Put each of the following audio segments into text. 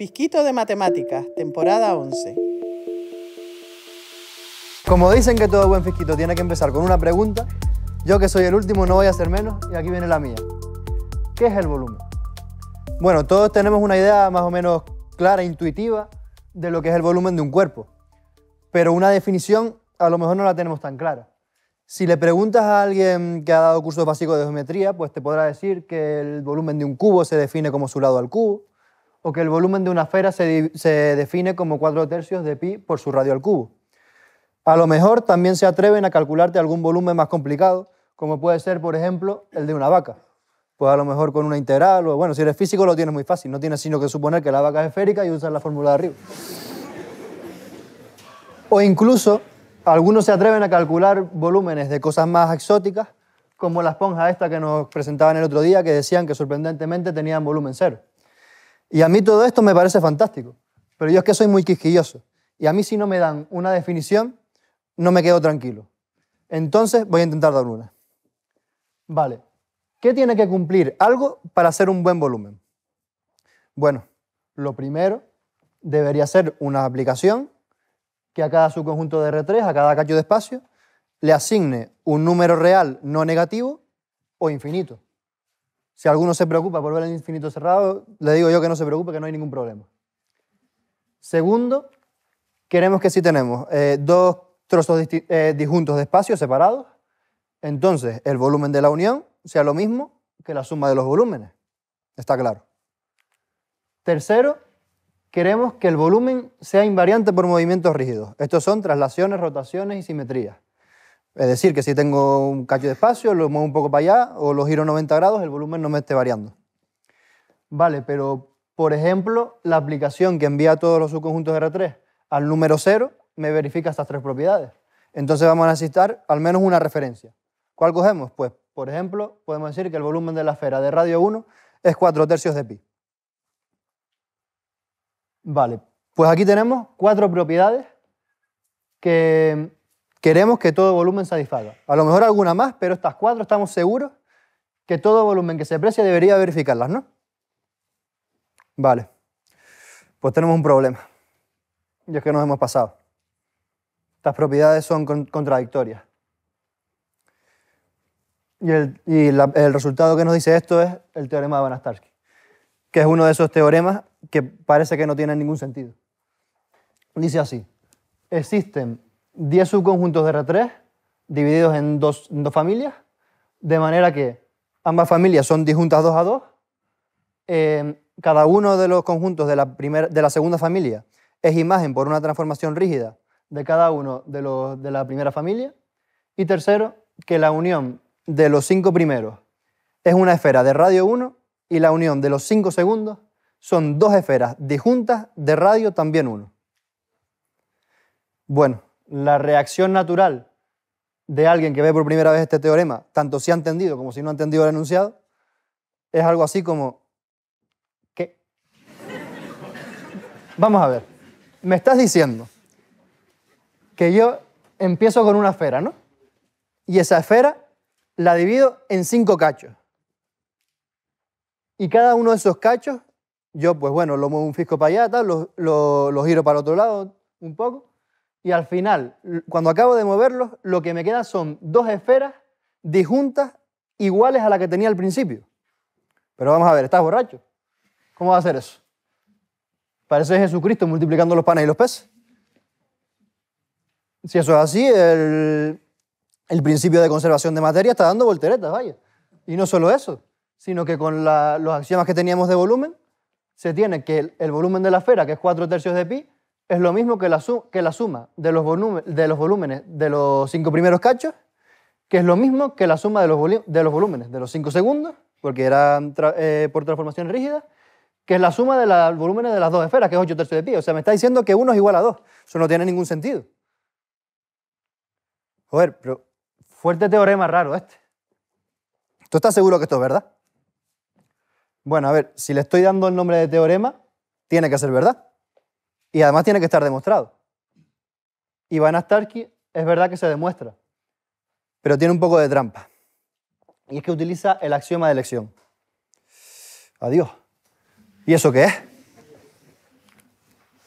Fisquito de Matemáticas, temporada 11. Como dicen que todo buen fisquito tiene que empezar con una pregunta, yo que soy el último no voy a hacer menos y aquí viene la mía. ¿Qué es el volumen? Bueno, todos tenemos una idea más o menos clara, intuitiva, de lo que es el volumen de un cuerpo, pero una definición a lo mejor no la tenemos tan clara. Si le preguntas a alguien que ha dado cursos básicos de geometría, pues te podrá decir que el volumen de un cubo se define como su lado al cubo, o que el volumen de una esfera se, define como 4 tercios de pi por su radio al cubo. A lo mejor también se atreven a calcularte algún volumen más complicado, como puede ser, por ejemplo, el de una vaca. Pues a lo mejor con una integral, o bueno, si eres físico lo tienes muy fácil, no tienes sino que suponer que la vaca es esférica y usar la fórmula de arriba. O incluso algunos se atreven a calcular volúmenes de cosas más exóticas, como la esponja esta que nos presentaban el otro día, que decían que sorprendentemente tenían volumen cero. Y a mí todo esto me parece fantástico, pero yo es que soy muy quisquilloso. Y a mí si no me dan una definición, no me quedo tranquilo. Entonces voy a intentar dar una. Vale. ¿Qué tiene que cumplir algo para hacer un buen volumen? Bueno, lo primero debería ser una aplicación que a cada subconjunto de R3, a cada cacho de espacio, le asigne un número real no negativo o infinito. Si alguno se preocupa por ver el infinito cerrado, le digo yo que no se preocupe, que no hay ningún problema. Segundo, queremos que si tenemos eh, dos trozos eh, disjuntos de espacio separados, entonces el volumen de la unión sea lo mismo que la suma de los volúmenes. Está claro. Tercero, queremos que el volumen sea invariante por movimientos rígidos. Estos son traslaciones, rotaciones y simetrías. Es decir, que si tengo un cacho de espacio, lo muevo un poco para allá o lo giro 90 grados, el volumen no me esté variando. Vale, pero por ejemplo, la aplicación que envía todos los subconjuntos R3 al número 0 me verifica estas tres propiedades. Entonces vamos a necesitar al menos una referencia. ¿Cuál cogemos? Pues, por ejemplo, podemos decir que el volumen de la esfera de radio 1 es 4 tercios de pi. Vale, pues aquí tenemos cuatro propiedades que queremos que todo volumen satisfaga. A lo mejor alguna más, pero estas cuatro estamos seguros que todo volumen que se aprecia debería verificarlas, ¿no? Vale. Pues tenemos un problema. Y es que nos hemos pasado. Estas propiedades son contradictorias. Y, el, el resultado que nos dice esto es el teorema de Banastarsky, que es uno de esos teoremas que parece que no tiene ningún sentido. Dice así, existen 10 subconjuntos de R3 divididos en dos, familias, de manera que ambas familias son disjuntas 2 a 2. Em, cada uno de los conjuntos de la, de la segunda familia es imagen por una transformación rígida de cada uno de, los, de la primera familia. Y tercero, que la unión de los cinco primeros es una esfera de radio 1 y la unión de los cinco segundos son dos esferas disjuntas de radio también 1. Bueno, la reacción natural de alguien que ve por primera vez este teorema, tanto si ha entendido como si no ha entendido el enunciado, es algo así como, ¿qué? Vamos a ver, me estás diciendo que yo empiezo con una esfera, ¿no? Y esa esfera la divido en cinco cachos. Y cada uno de esos cachos, yo pues bueno, lo muevo un fisco para allá, lo giro para otro lado un poco, y al final, cuando acabo de moverlos, lo que me queda son dos esferas disjuntas iguales a la que tenía al principio. Pero vamos a ver, ¿estás borracho? ¿Cómo va a hacer eso? Parece Jesucristo multiplicando los panes y los peces. Si eso es así, el, principio de conservación de materia está dando volteretas, vaya. Y no solo eso, sino que con los axiomas que teníamos de volumen, se tiene que el, el volumen de la esfera, que es 4 tercios de pi, es lo mismo que la, que la suma de los, de los volúmenes de los cinco primeros cachos, que es lo mismo que la suma de los, de los volúmenes de los cinco segundos, porque eran eh, por transformación rígida, que es la suma de los volúmenes de las dos esferas, que es 8 tercios de pi. O sea, me está diciendo que uno es igual a dos. Eso no tiene ningún sentido. Joder, pero fuerte teorema raro este. ¿Tú estás seguro que esto es verdad? Bueno, a ver, si le estoy dando el nombre de teorema, tiene que ser verdad. Y además tiene que estar demostrado. Y Van es verdad que se demuestra, pero tiene un poco de trampa. Y es que utiliza el axioma de elección. Adiós. ¿Y eso qué es?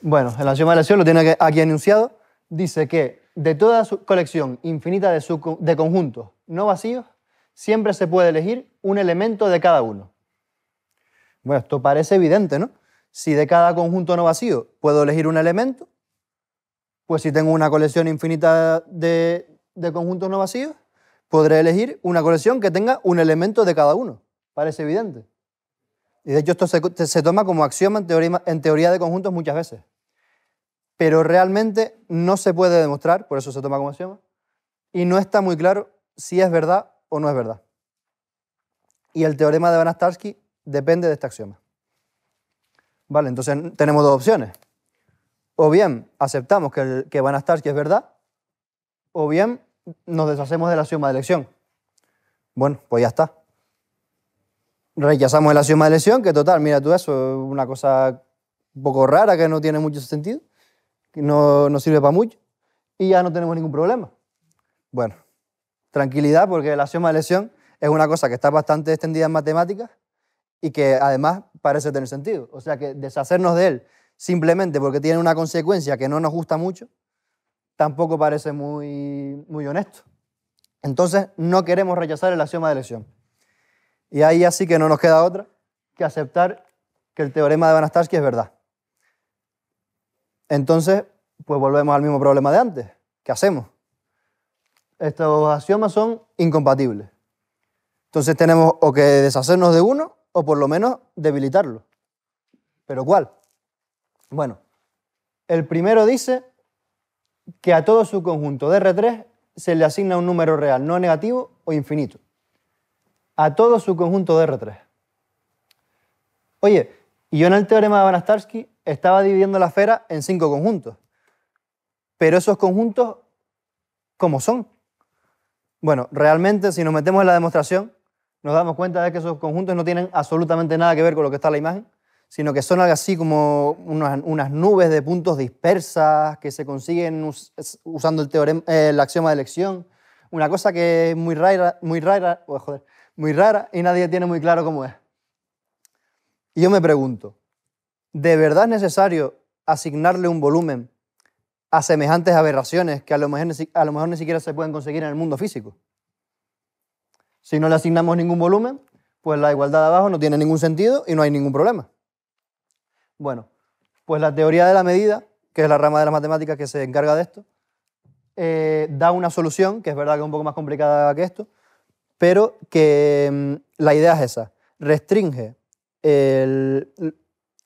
Bueno, el axioma de elección lo tiene aquí anunciado. Dice que de toda su colección infinita de, de conjuntos no vacíos, siempre se puede elegir un elemento de cada uno. Bueno, esto parece evidente, ¿no? Si de cada conjunto no vacío puedo elegir un elemento, pues si tengo una colección infinita de, conjuntos no vacíos, podré elegir una colección que tenga un elemento de cada uno. Parece evidente. Y de hecho esto se, toma como axioma en teoría, en teoría de conjuntos muchas veces. Pero realmente no se puede demostrar, por eso se toma como axioma, y no está muy claro si es verdad o no es verdad. Y el teorema de Banastarsky depende de este axioma. Vale, entonces tenemos dos opciones. O bien aceptamos que, que van a estar, que es verdad, o bien nos deshacemos de la suma de elección. Bueno, pues ya está. Rechazamos la suma de elección, que total, mira tú eso, es una cosa un poco rara que no tiene mucho sentido, que no, no sirve para mucho, y ya no tenemos ningún problema. Bueno, tranquilidad, porque la suma de elección es una cosa que está bastante extendida en matemáticas y que además parece tener sentido. O sea que deshacernos de él simplemente porque tiene una consecuencia que no nos gusta mucho, tampoco parece muy, muy honesto. Entonces no queremos rechazar el axioma de elección. Y ahí así que no nos queda otra que aceptar que el teorema de Banastarsky es verdad. Entonces, pues volvemos al mismo problema de antes. ¿Qué hacemos? Estos axiomas son incompatibles. Entonces tenemos o que deshacernos de uno o por lo menos debilitarlo. ¿Pero cuál? Bueno, el primero dice que a todo su conjunto de R3 se le asigna un número real no negativo o infinito. A todo su conjunto de R3. Oye, y yo en el teorema de Banastarsky estaba dividiendo la esfera en cinco conjuntos. Pero esos conjuntos, ¿cómo son? Bueno, realmente si nos metemos en la demostración, nos damos cuenta de que esos conjuntos no tienen absolutamente nada que ver con lo que está en la imagen, sino que son algo así como unas, nubes de puntos dispersas que se consiguen usando el, teorema, eh, el axioma de elección. Una cosa que es muy rara, muy rara, oh, muy rara y nadie tiene muy claro cómo es. Y yo me pregunto, ¿de verdad es necesario asignarle un volumen a semejantes aberraciones que a lo mejor ni siquiera se pueden conseguir en el mundo físico? Si no le asignamos ningún volumen, pues la igualdad de abajo no tiene ningún sentido y no hay ningún problema. Bueno, pues la teoría de la medida, que es la rama de las matemáticas que se encarga de esto, eh, da una solución, que es verdad que es un poco más complicada que esto, pero que mm, la idea es esa, restringe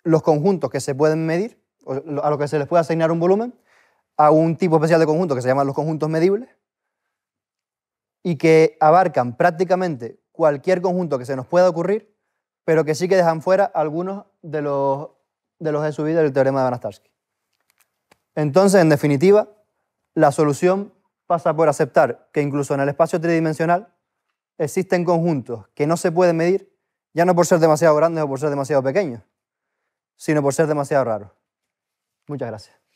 los conjuntos que se pueden medir, a los que se les puede asignar un volumen, a un tipo especial de conjunto que se llaman los conjuntos medibles, y que abarcan prácticamente cualquier conjunto que se nos pueda ocurrir, pero que sí que dejan fuera algunos de los, de los de subida del teorema de Banastarsky. Entonces, en definitiva, la solución pasa por aceptar que incluso en el espacio tridimensional existen conjuntos que no se pueden medir, ya no por ser demasiado grandes o por ser demasiado pequeños, sino por ser demasiado raros. Muchas gracias.